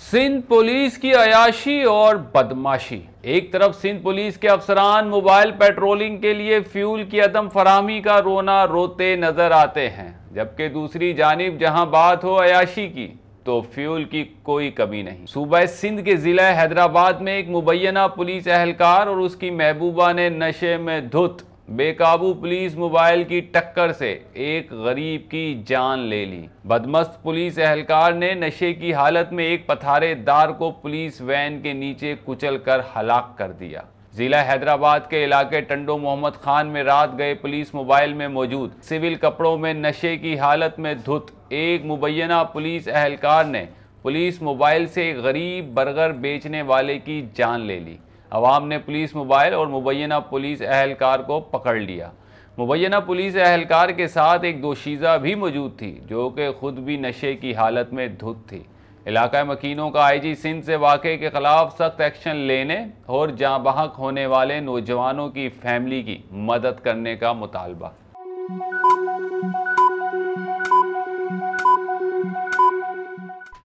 Sindh police की अयाशी और बदमाशी एक तरफ सिंध पुलिस के अफसरान मोबाइल पेट्रोलिंग के लिए फ्यूल की अदम फरामी का रोना रोते नजर आते हैं जबकि दूसरी जानब जहां बात हो अयाशी की तो फ्यूल की कोई कमी नहीं सुबह सिंध के ज़िला हैदराबाद में एक मुबैना पुलिस एहलकार और उसकी महबूबा ने नशे में धुत बेकाबू पुलिस मोबाइल की टक्कर से एक गरीब की जान ले ली बदमस्त पुलिस एहलकार ने नशे की हालत में एक पथारेदार को पुलिस वैन के नीचे कुचल कर हलाक कर दिया जिला हैदराबाद के इलाके टंडो मोहम्मद खान में रात गए पुलिस मोबाइल में मौजूद सिविल कपड़ों में नशे की हालत में धुत एक मुबैना पुलिस एहलकार ने पुलिस मोबाइल से गरीब बर्गर बेचने वाले की जान ले ली अवाम ने पुलिस मोबाइल और मुबैना पुलिस अहलकार को पकड़ लिया मुबैना पुलिस अहलकार के साथ एक दोशीज़ा भी मौजूद थी जो कि ख़ुद भी नशे की हालत में धुत थी इलाका मकीनों का आईजी सिंध से वाक़े के ख़िलाफ़ सख्त एक्शन लेने और जहाँ बहक होने वाले नौजवानों की फैमिली की मदद करने का मुतालबा